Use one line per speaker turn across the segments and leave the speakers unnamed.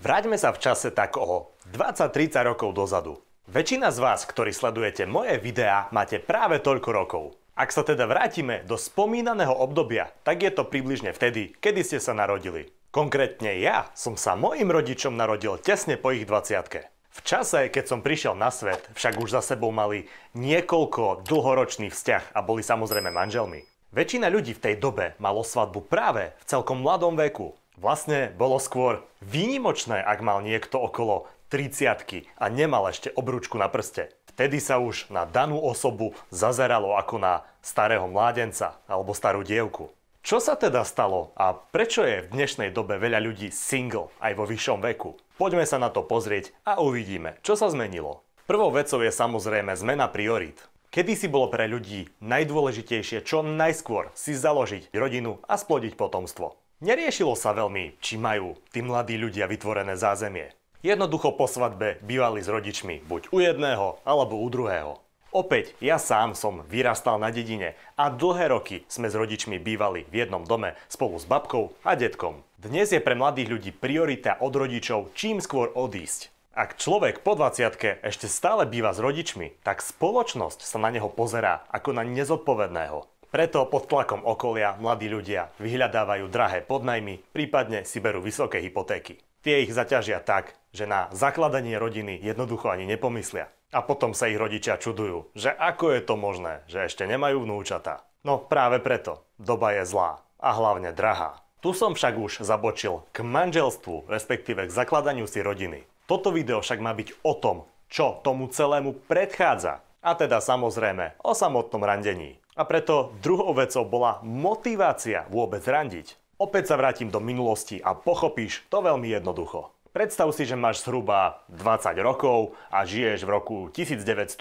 Vráťme sa v čase tak o 20-30 rokov dozadu. Väčšina z vás, ktorí sledujete moje videá, máte práve toľko rokov. Ak sa teda vrátime do spomínaného obdobia, tak je to približne vtedy, kedy ste sa narodili. Konkrétne ja som sa mojim rodičom narodil tesne po ich 20 v čase, keď som prišiel na svet, však už za sebou mali niekoľko dlhoročný vzťah a boli samozrejme manželmi. Väčšina ľudí v tej dobe malo svadbu práve v celkom mladom veku. Vlastne bolo skôr výnimočné, ak mal niekto okolo 30 a nemal ešte obručku na prste. Vtedy sa už na danú osobu zazeralo ako na starého mládenca alebo starú dievku. Čo sa teda stalo a prečo je v dnešnej dobe veľa ľudí single aj vo vyššom veku? Poďme sa na to pozrieť a uvidíme, čo sa zmenilo. Prvou vecou je samozrejme zmena priorít. Kedy si bolo pre ľudí najdôležitejšie čo najskôr si založiť rodinu a splodiť potomstvo. Neriešilo sa veľmi, či majú tí mladí ľudia vytvorené zázemie. Jednoducho po svadbe bývali s rodičmi buď u jedného alebo u druhého. Opäť, ja sám som vyrastal na dedine a dlhé roky sme s rodičmi bývali v jednom dome spolu s babkou a detkom. Dnes je pre mladých ľudí priorita od rodičov čím skôr odísť. Ak človek po 20 ešte stále býva s rodičmi, tak spoločnosť sa na neho pozerá ako na nezodpovedného. Preto pod tlakom okolia mladí ľudia vyhľadávajú drahé podnajmy, prípadne si berú vysoké hypotéky. Tie ich zaťažia tak, že na zakladanie rodiny jednoducho ani nepomyslia. A potom sa ich rodičia čudujú, že ako je to možné, že ešte nemajú vnúčata. No práve preto, doba je zlá a hlavne drahá. Tu som však už zabočil k manželstvu, respektíve k zakladaniu si rodiny. Toto video však má byť o tom, čo tomu celému predchádza. A teda samozrejme o samotnom randení. A preto druhou vecou bola motivácia vôbec randiť. Opäť sa vrátim do minulosti a pochopíš to veľmi jednoducho. Predstav si, že máš zhruba 20 rokov a žiješ v roku 1970.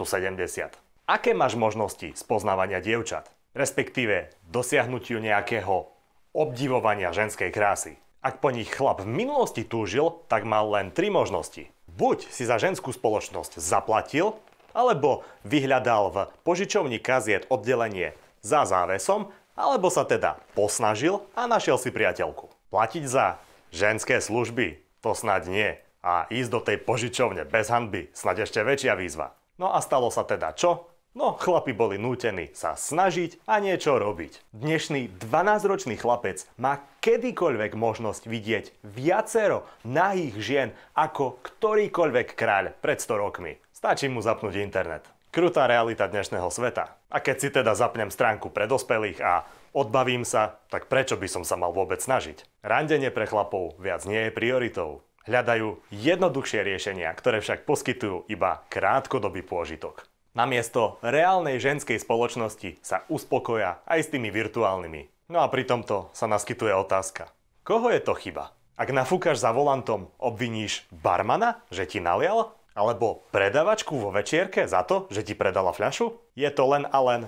Aké máš možnosti spoznávania dievčat? Respektíve dosiahnutiu nejakého obdivovania ženskej krásy. Ak po nich chlap v minulosti túžil, tak mal len tri možnosti. Buď si za ženskú spoločnosť zaplatil alebo vyhľadal v požičovni kaziet oddelenie za závesom, alebo sa teda posnažil a našiel si priateľku. Platiť za ženské služby, to snad nie. A ísť do tej požičovne bez hanby, snad ešte väčšia výzva. No a stalo sa teda čo? No, chlapi boli nútení sa snažiť a niečo robiť. Dnešný 12-ročný chlapec má kedykoľvek možnosť vidieť viacero nahých žien ako ktorýkoľvek kráľ pred 100 rokmi. Stačí mu zapnúť internet. Krutá realita dnešného sveta. A keď si teda zapnem stránku pre dospelých a odbavím sa, tak prečo by som sa mal vôbec snažiť? Randenie pre chlapov viac nie je prioritou. Hľadajú jednoduchšie riešenia, ktoré však poskytujú iba krátkodobý pôžitok. Namiesto reálnej ženskej spoločnosti sa uspokoja aj s tými virtuálnymi. No a pri tomto sa naskytuje otázka. Koho je to chyba? Ak nafúkaš za volantom, obviníš barmana, že ti nalial? Alebo predavačku vo večierke za to, že ti predala fľašu? Je to len a len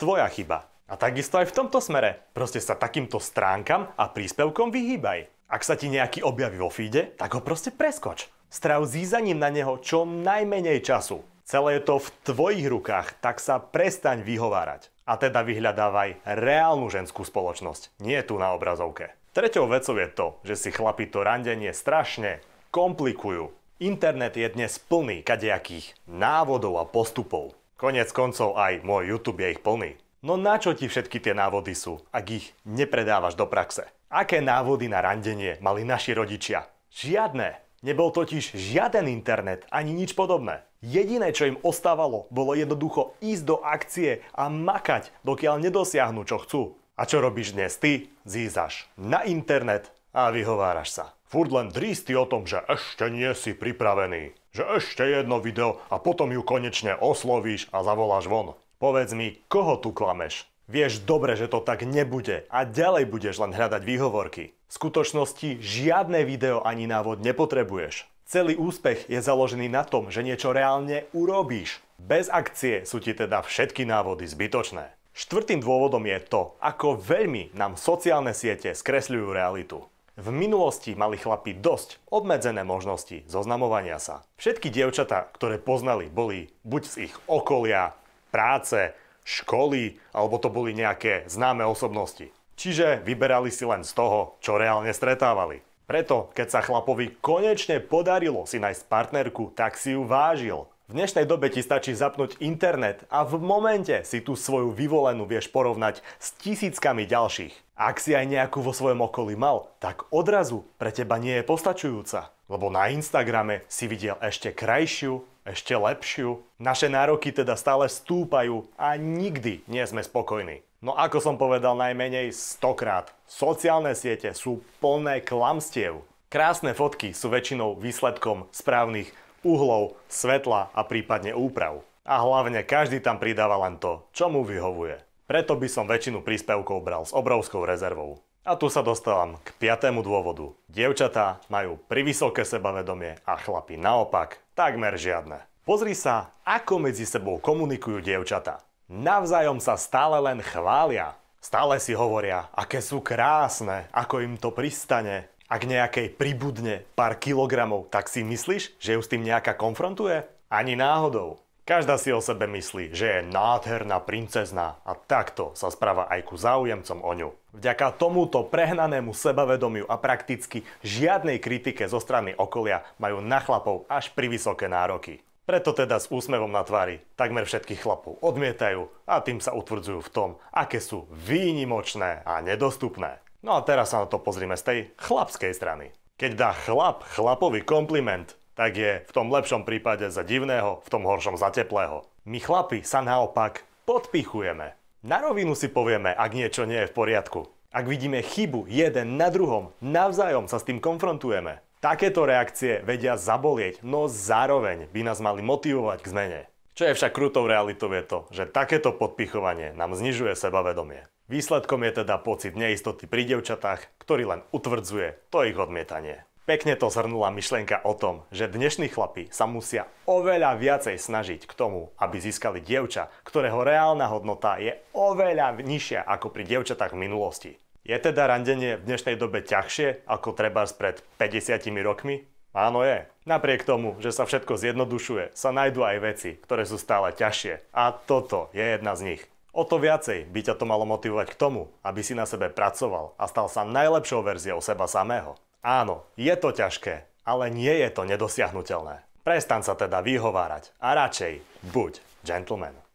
tvoja chyba. A takisto aj v tomto smere. Proste sa takýmto stránkam a príspevkom vyhýbaj. Ak sa ti nejaký objaví vo feede, tak ho proste preskoč. Strav zízaním na neho čo najmenej času. Celé je to v tvojich rukách, tak sa prestaň vyhovárať. A teda vyhľadávaj reálnu ženskú spoločnosť, nie tu na obrazovke. Treťou vecou je to, že si chlapi to randenie strašne komplikujú. Internet je dnes plný kadejakých návodov a postupov. Konec koncov aj môj YouTube je ich plný. No na čo ti všetky tie návody sú, ak ich nepredávaš do praxe? Aké návody na randenie mali naši rodičia? Žiadne. Nebol totiž žiaden internet ani nič podobné. Jediné, čo im ostávalo, bolo jednoducho ísť do akcie a makať, dokiaľ nedosiahnu, čo chcú. A čo robíš dnes ty? Zízaš na internet a vyhováraš sa. Furt len drísty o tom, že ešte nie si pripravený, že ešte jedno video a potom ju konečne oslovíš a zavoláš von. Povedz mi, koho tu klameš? Vieš dobre, že to tak nebude a ďalej budeš len hľadať výhovorky. V skutočnosti žiadne video ani návod nepotrebuješ. Celý úspech je založený na tom, že niečo reálne urobíš. Bez akcie sú ti teda všetky návody zbytočné. Štvrtým dôvodom je to, ako veľmi nám sociálne siete skresľujú realitu. V minulosti mali chlapi dosť obmedzené možnosti zoznamovania sa. Všetky dievčatá, ktoré poznali, boli buď z ich okolia, práce, školy, alebo to boli nejaké známe osobnosti. Čiže vyberali si len z toho, čo reálne stretávali. Preto, keď sa chlapovi konečne podarilo si nájsť partnerku, tak si ju vážil v dnešnej dobe ti stačí zapnúť internet a v momente si tú svoju vyvolenú vieš porovnať s tisíckami ďalších. Ak si aj nejakú vo svojom okolí mal, tak odrazu pre teba nie je postačujúca. Lebo na Instagrame si videl ešte krajšiu, ešte lepšiu. Naše nároky teda stále stúpajú a nikdy nie sme spokojní. No ako som povedal najmenej 100 krát, sociálne siete sú plné klamstiev. Krásne fotky sú väčšinou výsledkom správnych uhlov, svetla a prípadne úprav. A hlavne každý tam pridáva len to, čo mu vyhovuje. Preto by som väčšinu príspevkov bral s obrovskou rezervou. A tu sa dostávam k piatému dôvodu. Dievčatá majú privysoké sebavedomie a chlapi naopak takmer žiadne. Pozri sa, ako medzi sebou komunikujú dievčatá. Navzájom sa stále len chvália. Stále si hovoria, aké sú krásne, ako im to pristane, ak nejakej pribudne pár kilogramov, tak si myslíš, že ju s tým nejaká konfrontuje? Ani náhodou. Každá si o sebe myslí, že je nádherná princezná a takto sa správa aj ku záujemcom o ňu. Vďaka tomuto prehnanému sebavedomiu a prakticky žiadnej kritike zo strany okolia majú na chlapov až vysoké nároky. Preto teda s úsmevom na tvári takmer všetkých chlapov odmietajú a tým sa utvrdzujú v tom, aké sú výnimočné a nedostupné. No a teraz sa na to pozrime z tej chlapskej strany. Keď dá chlap chlapový kompliment, tak je v tom lepšom prípade za divného, v tom horšom za teplého. My chlapi sa naopak podpichujeme. Na rovinu si povieme, ak niečo nie je v poriadku. Ak vidíme chybu jeden na druhom, navzájom sa s tým konfrontujeme. Takéto reakcie vedia zabolieť, no zároveň by nás mali motivovať k zmene. Čo je však krutou realitou je to, že takéto podpichovanie nám znižuje sebavedomie. Výsledkom je teda pocit neistoty pri devčatách, ktorý len utvrdzuje to ich odmietanie. Pekne to zhrnula myšlienka o tom, že dnešní chlapi sa musia oveľa viacej snažiť k tomu, aby získali dievča, ktorého reálna hodnota je oveľa nižšia ako pri dievčatách v minulosti. Je teda randenie v dnešnej dobe ťažšie ako treba pred 50 rokmi? Áno je. Napriek tomu, že sa všetko zjednodušuje, sa nájdú aj veci, ktoré sú stále ťažšie. A toto je jedna z nich. O to viacej by ťa to malo motivovať k tomu, aby si na sebe pracoval a stal sa najlepšou verziou seba samého. Áno, je to ťažké, ale nie je to nedosiahnutelné. Prestan sa teda vyhovárať a radšej buď gentleman.